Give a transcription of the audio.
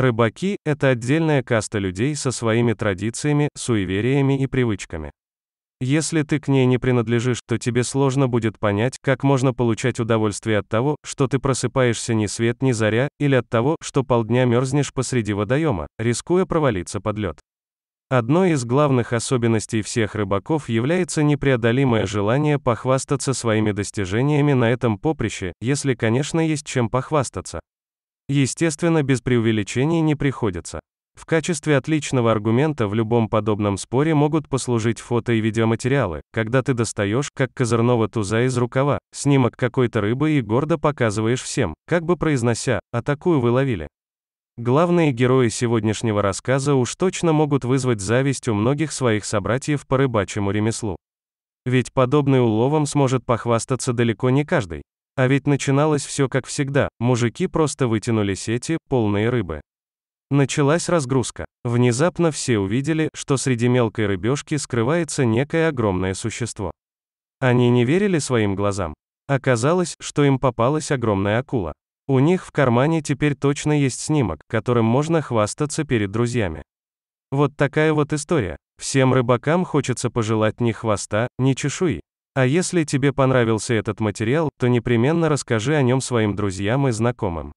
Рыбаки – это отдельная каста людей со своими традициями, суевериями и привычками. Если ты к ней не принадлежишь, то тебе сложно будет понять, как можно получать удовольствие от того, что ты просыпаешься ни свет ни заря, или от того, что полдня мерзнешь посреди водоема, рискуя провалиться под лед. Одной из главных особенностей всех рыбаков является непреодолимое желание похвастаться своими достижениями на этом поприще, если, конечно, есть чем похвастаться. Естественно, без преувеличений не приходится. В качестве отличного аргумента в любом подобном споре могут послужить фото и видеоматериалы, когда ты достаешь, как козырного туза из рукава, снимок какой-то рыбы и гордо показываешь всем, как бы произнося, а такую вы ловили. Главные герои сегодняшнего рассказа уж точно могут вызвать зависть у многих своих собратьев по рыбачьему ремеслу. Ведь подобный уловом сможет похвастаться далеко не каждый. А ведь начиналось все как всегда, мужики просто вытянули сети, полные рыбы. Началась разгрузка. Внезапно все увидели, что среди мелкой рыбешки скрывается некое огромное существо. Они не верили своим глазам. Оказалось, что им попалась огромная акула. У них в кармане теперь точно есть снимок, которым можно хвастаться перед друзьями. Вот такая вот история. Всем рыбакам хочется пожелать ни хвоста, ни чешуи, а если тебе понравился этот материал, то непременно расскажи о нем своим друзьям и знакомым.